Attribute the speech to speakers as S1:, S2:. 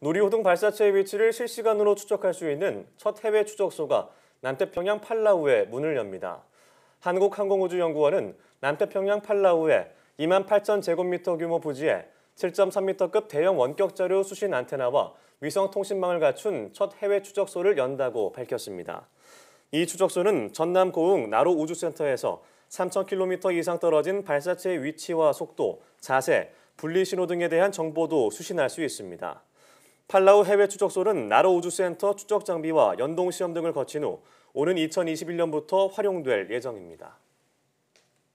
S1: 놀이호등 발사체의 위치를 실시간으로 추적할 수 있는 첫 해외 추적소가 남태평양 팔라우에 문을 엽니다. 한국항공우주연구원은 남태평양 팔라우에 2만 8천 제곱미터 규모 부지에 7.3m급 대형 원격자료 수신 안테나와 위성통신망을 갖춘 첫 해외 추적소를 연다고 밝혔습니다. 이 추적소는 전남 고흥 나로 우주센터에서 3,000km 이상 떨어진 발사체의 위치와 속도, 자세, 분리신호 등에 대한 정보도 수신할 수 있습니다. 팔라우 해외 추적소는 나로 우주센터 추적 장비와 연동 시험 등을 거친 후 오는 2021년부터 활용될 예정입니다.